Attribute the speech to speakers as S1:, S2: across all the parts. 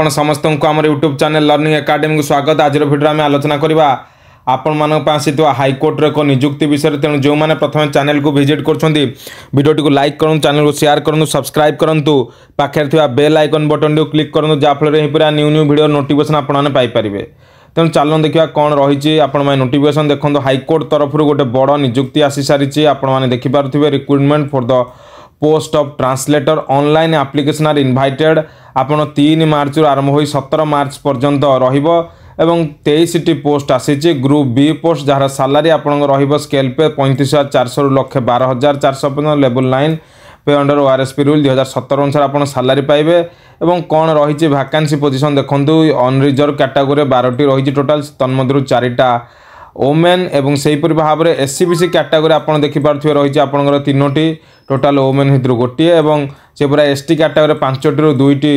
S1: ଆପଣ ସମସ୍ତଙ୍କୁ ଆମର ୟୁଟ୍ୟୁବ୍ ଚ୍ୟାନେଲ୍ ଲର୍ଣ୍ଣିଂ ଏକାଡେମୀକୁ ସ୍ୱାଗତ ଆଜିର ଭିଡ଼ିଓରେ ଆମେ ଆଲୋଚନା କରିବା ଆପଣମାନଙ୍କ ପାଇଁ ଆସିଥିବା ହାଇକୋର୍ଟର ଏକ ନିଯୁକ୍ତି ବିଷୟରେ ତେଣୁ ଯେଉଁମାନେ ପ୍ରଥମେ ଚ୍ୟାନେଲ୍କୁ ଭିଜିଟ୍ କରୁଛନ୍ତି ଭିଡ଼ିଓଟିକୁ ଲାଇକ୍ କରନ୍ତୁ ଚ୍ୟାନେଲ୍କୁ ସେୟାର କରନ୍ତୁ ସବସ୍କ୍ରାଇବ୍ କରନ୍ତୁ ପାଖରେ ଥିବା ବେଲ୍ ଆଇକନ୍ ବଟନ୍ଟିକୁ କ୍ଲିକ୍ କରନ୍ତୁ ଯାହାଫଳରେ ଏହିପରି ନ୍ୟୁ ନ୍ୟୁ ଭିଡ଼ିଓ ନୋଟିଫିକେସନ୍ ଆପଣମାନେ ପାଇପାରିବେ ତେଣୁ ଚାଲନ୍ତୁ ଦେଖିବା କ'ଣ ରହିଛି ଆପଣମାନେ ନୋଟିଫିକେସନ୍ ଦେଖନ୍ତୁ ହାଇକୋର୍ଟ ତରଫରୁ ଗୋଟେ ବଡ଼ ନିଯୁକ୍ତି ଆସିସାରିଛି ଆପଣମାନେ ଦେଖିପାରୁଥିବେ recruitment for the post of translator online application are invited আপনার তিন মার্চর আরম্ভ হয়ে সতের মার্চ পর্যন্ত রহব এবং তেইশটি পোস্ট আসিছে গ্রুপ বি পোস্ট যার সালারি আপনার রহব স্কেল পে পঁয়ত্রিশ হাজার চারশো লক্ষে বার হাজার চারশো পর্যন্ত লেবল nine pay under ORSP rule দুই হাজার সতর অনুসারে আপনার সালারি পাইবে এবং কণ রয়েছে ভ্যাকান্সি পজিশন দেখুন অনরিজর্ভ ক্যাটাগোরি বারোটি রয়েছে টোটাল তন্মধ্যে চারিটা ওমেন এবং সেইপরি ভাবে এসসিবিসি ক্যাটাগোরি আপনার দেখিপারে রয়েছে আপনার তিনোটি টোটাল ওমেন ভিতর গোটিয়ে এবং সেপরি এসটি ক্যাটাগোরি পাঁচটি দুইটি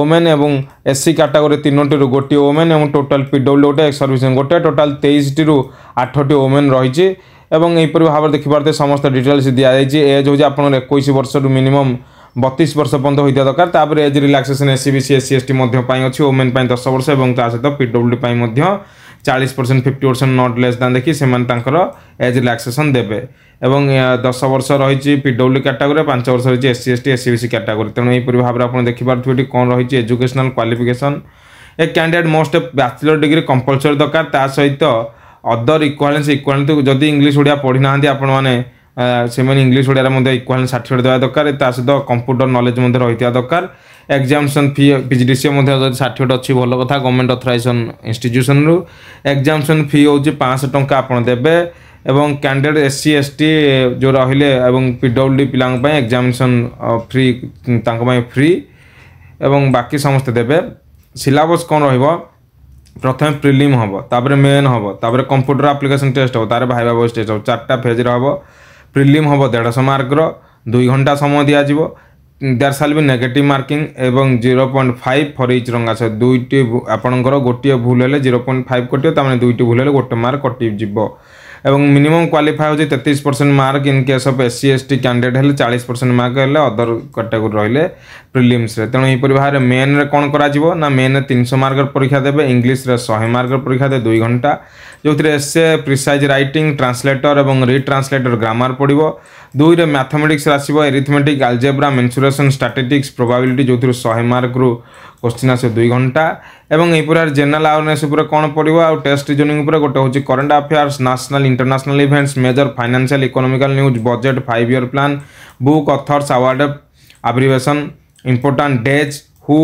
S1: ওমেন এবং এসসি ক্যাটাগোরি তিনোটি গোটিয়ে ওমেন এবং টোটাল পিডব্লু গোটে এক্স সর্ভিস গোটে টোটাল তেইশটি আঠটি ওমেন রয়েছে এবং এইপরি ভাবে দেখিপারে সমস্ত ডিটেলস দিয়া যাই এজ হচ্ছে আপনার একুশ বর্ষর মিনিমম বতিশ বর্ষ পর্যন্ত হয়ে দরকার তাপরে age relaxation SC BC SC ST মধ্যে পাই অছি ওমেন পাই দশ বর্ষ এবং তা সহ পিডব্লু পাই মধ্যে ଚାଳିଶ percent fifty percent not less than ଦେଖି ସେମାନେ ତାଙ୍କର ଏଜ୍ ରିଲାକ୍ସେସନ୍ ଦେବେ ଏବଂ ଦଶ ବର୍ଷ ରହିଛି ପି ଡବ୍ଲ୍ୟୁ କ୍ୟାଟାଗୋରୀ ପାଞ୍ଚ ବର୍ଷ ରହିଛି S C S T S C B C category ତେଣୁ ଏହିପରି ଭାବରେ ଆପଣ ଦେଖିପାରୁଥିବେ ଏଠି କ'ଣ ରହିଛି educational qualification a candidate must bachelor degree compulsory ଦରକାର ତା ସହିତ ଅଦର ଇକ୍ୱାଲେନ୍ସ ଇକ୍ୱାଲେନ୍ସ ଯଦି ଇଂଲିଶ ଓଡ଼ିଆ ପଢ଼ିନାହାନ୍ତି ଆପଣମାନେ ସେମାନେ ଇଂଲିଶ ଓଡ଼ିଆରେ ମଧ୍ୟ ଇକ୍ୱାଲ୍ ସାର୍ଟିଫିକେଟ୍ ଦେବା ଦରକାର ତା ସହିତ କମ୍ପ୍ୟୁଟର ନଲେଜ ମଧ୍ୟ ରହିଥିବା ଦରକାର examination fee P G D C ମଧ୍ୟ ଯଦି ସାର୍ଟିଫିକେଟ୍ ଅଛି ଭଲ କଥା ଗଭର୍ଣ୍ଣମେଣ୍ଟ ଅଥରାଇଜେସନ୍ ଇନଷ୍ଟିଚ୍ୟୁସନ୍ରୁ ଏକ୍ଜାମିନେସନ୍ ଫି ହେଉଛି ପାଞ୍ଚଶହ ଟଙ୍କା ଆପଣ ଦେବେ ଏବଂ candidate S C S T ଯେଉଁ ରହିଲେ ଏବଂ ପି ଡବ୍ଲ୍ୟୁ ପିଲାଙ୍କ ପାଇଁ ଏକ୍ଜାମିନେସନ୍ ଫ୍ରି ତାଙ୍କ ପାଇଁ ଫ୍ରି ଏବଂ ବାକି ସମସ୍ତେ ଦେବେ ସିଲାବସ୍ କ'ଣ ରହିବ ପ୍ରଥମେ ପ୍ରିଲିମ୍ ହେବ ତାପରେ ମେନ୍ ହେବ ତାପରେ କମ୍ପ୍ୟୁଟର ଆପ୍ଲିକେସନ୍ ଟେଷ୍ଟ ହେବ ତାର ଭାଇବା ବୟସ୍ ଟେଷ୍ଟ ହେବ ଚାରିଟା ଫେଜ୍ରେ ହେବ ପ୍ରିଲିମ୍ ହେବ ଦେଢ଼ଶହ ମାର୍କର ଦୁଇ ଘଣ୍ଟା ସମୟ ଦିଆଯିବ there shall be negative marking ଏବଂ zero point five for each wrong answer ଦୁଇଟି ଆପଣଙ୍କର ଗୋଟିଏ ଭୁଲ ହେଲେ ଜିରୋ ପଏଣ୍ଟ ଫାଇଭ୍ କଟିବ ତା'ମାନେ ଦୁଇଟି ଭୁଲ ହେଲେ ଗୋଟେ ମାର୍କ କଟିଯିବ और मिनिमम क्वाफाए हो तेतीस percent mark in of S C S T candidate है चालीस परसेंट मार्क है अदर कैटेगोरी रे प्रिलिम्स तेणु यहपरी भाव में कौन करा मेन तीन शौ मार्क परीक्षा देवे इंग्लीश्रे शहे मार्क परीक्षा दे दुई घंटा जो एसे प्रिसाइज रईटिंग ट्रांसलेटर और रिट्रांसलेटर ग्रामर पड़ दुईरे मैथमेटिक्स आसो arithmetic algebra mensuration statistics probability जो शहे मार्क रु क्वेश्चन आस दुई घंटा এবং এই পুরা জেনারেল আওয়ারনেস উপরে কোন পড়িবো আর টেস্ট জোন উপরে গটো হচি current affairs national international events major financial economical news budget five year plan book authors award abbreviation important days who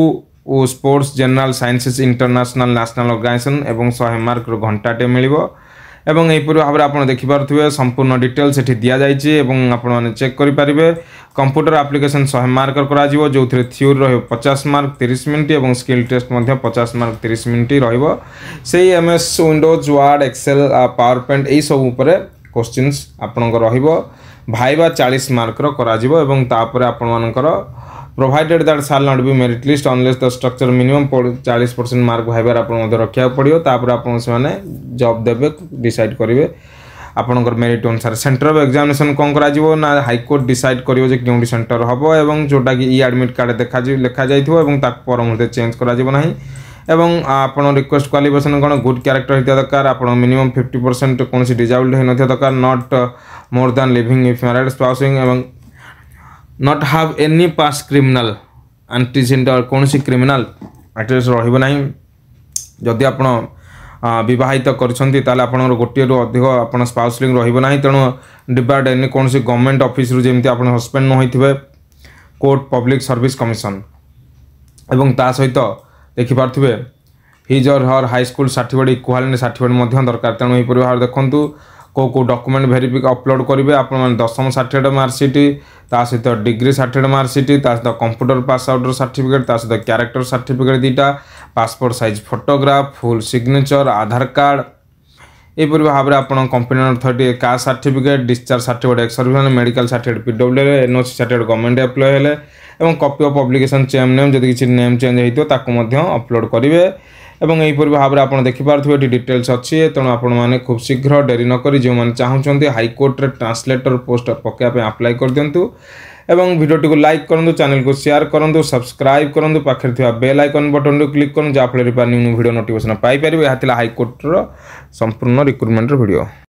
S1: ও sports general sciences international national organization এবং সহমার্কর ঘন্টা তে মিলিবো এবং এইপরি ভাবে আপনার দেখিপারে সম্পূর্ণ ডিটেলস এটি দিয়া যাইছে এবং আপনার চেক করে পারে কম্পুটর আপ্লিকেসন শহে মার্কর করা যে থিওরি রহব পচাশ মার্ক তিরিশ মিনিট এবং স্কিল টেস্ট মধ্যে পচাশ মার্ক তিরিশ মিনিট রহব সেই M S Windows Word Excel PowerPoint এইসব উপরে কোশ্চিন্স আপনার রহব ভাইবা চাশ মার্কর করা এবং তাপরে আপনার provided that shall not be merit list unless the structure minimum ଚାଳିଶ ପରସେଣ୍ଟ ମାର୍କ ଭାଇବାର ଆପଣ ମଧ୍ୟ ରଖିବାକୁ ପଡ଼ିବ ତାପରେ ଆପଣ ସେମାନେ ଜବ୍ ଦେବେ ଡିସାଇଡ଼୍ କରିବେ ଆପଣଙ୍କର ମେରିଟ୍ ଅନୁସାରେ ସେଣ୍ଟର ଅଫ୍ ଏକ୍ଜାମିନେସନ୍ କ'ଣ କରାଯିବ ନା ହାଇକୋର୍ଟ ଡିସାଇଡ଼୍ କରିବ ଯେ କେଉଁଠି ସେଣ୍ଟର ହେବ ଏବଂ ଯେଉଁଟାକି ଇ ଆଡ଼ମିଟ୍ କାର୍ଡ଼ ଦେଖାଯିବ ଲେଖାଯାଇଥିବ ଏବଂ ତାକୁ ପରମୁହୂର୍ତ୍ତେ ଚେଞ୍ଜ କରାଯିବ ନାହିଁ ଏବଂ ଆପଣ ରିକ୍ୱେଷ୍ଟ କ୍ୱାଲିଫିକେସନ୍ କ'ଣ ଗୁଡ୍ କ୍ୟାରେକ୍ଟର ହେଇଥିବା ଦରକାର ଆପଣ ମିନିମମ୍ ଫିଫ୍ଟି ପରସେଣ୍ଟ କୌଣସି ଡିଜାବିଲିଟି ହେଇନଥିବା ଦରକାର not more than living if married spousing ଏବଂ not have any past criminal antecedent or কোনসি criminal address ରହିବ ନାହିଁ ଯଦି ଆପଣ বিবাহিত କରିଛନ୍ତି ତାହେলে ଆପଣଙ୍କର ଗୋଟିଏରୁ ଅଧିକ ଆପଣ ସ୍ପାଉସ୍ ଲିଙ୍କ୍ ରହିବ ନାହିଁ ତେଣୁ ଡିବାର୍ଡ ଏନି କୌଣସି ଗଭର୍ଣ୍ଣମେଣ୍ଟ ଅଫିସରୁ ଯେମିତି ଆପଣ ସସ୍ପେଣ୍ଡ ନ ହୋଇଥିବେ କୋର୍ଟ ପବ୍ଲିକ୍ ସର୍ଭିସ୍ କମିଶନ ଏବଂ ତା ସହିତ ଦେଖିପାରୁଥିବେ his or her high school certificate equivalent certificate ମଧ୍ୟ ଦରକାର ତେଣୁ ଏହିପରି ଭାବରେ ଦେଖନ୍ତୁ କେଉଁ କେଉଁ ଡକୁମେଣ୍ଟ ଭେରିଫି ଅପଲୋଡ଼ କରିବେ ଆପଣମାନେ ଦଶମ ସାର୍ଟିଫିକେଟ୍ ମାର୍କସିଟ୍ ତା ସହିତ ଡିଗ୍ରୀ ସାର୍ଟିଫିକେଟ୍ ମାର୍କସିଟ୍ ତା ସହିତ କମ୍ପ୍ୟୁଟର ପାସ୍ ଆଉଟ୍ର ସାର୍ଟିଫିକେଟ୍ ତା ସହିତ କ୍ୟାରେକ୍ଟର ସାର୍ଟିଫିକେଟ୍ ଦୁଇଟା passport size photograph full signature Aadhaar card ଏହିପରି ଭାବରେ ଆପଣ company authority caste certificate discharge certificate ex service medical certificate ପିଡବ୍ଲ୍ୟୁରେ ଏନ୍ଓସି ସାର୍ଟିଫିକେଟ୍ ଗଭର୍ଣ୍ଣମେଣ୍ଟ ଆପ୍ଲାଏ ହେଲେ ଏବଂ କପି ଅଫ୍ ପବ୍ଲିକେସନ୍ ଚେମ୍ ନେମ୍ ଯଦି କିଛି ନେମ୍ ଚେଞ୍ଜ ହୋଇଥିବ ତାକୁ ମଧ୍ୟ ଅପଲୋଡ଼ କରିବେ এবং ଏହିପରି ଭାବରେ ଆପଣ ଦେଖିପାରୁଥିବେ ଏଠି ଡିଟେଲ୍ସ ଅଛି ତେଣୁ ଆପଣମାନେ ଖୁବ୍ ଶୀଘ୍ର ଡେରି ନକରି ଯେଉଁମାନେ ଚାହୁଁଛନ୍ତି ହାଇକୋର୍ଟରେ ଟ୍ରାନ୍ସଲେଟର ପୋଷ୍ଟ ପକାଇବା ପାଇଁ ଆପ୍ଲାଏ କରିଦିଅନ୍ତୁ এবং ভিডিওটি লাইক করুন চ্যানেল সেয়ার করুন সবসক্রাইব করুন পাখে থাকা বেল আইকন বটন ক্লিক করুন যাফলে নিউ নিউ ভিডিও নোটিফিকেসন পাইপারে হাইকোর্টর সম্পূর্ণ রিক্রুটমেন্টর ভিডিও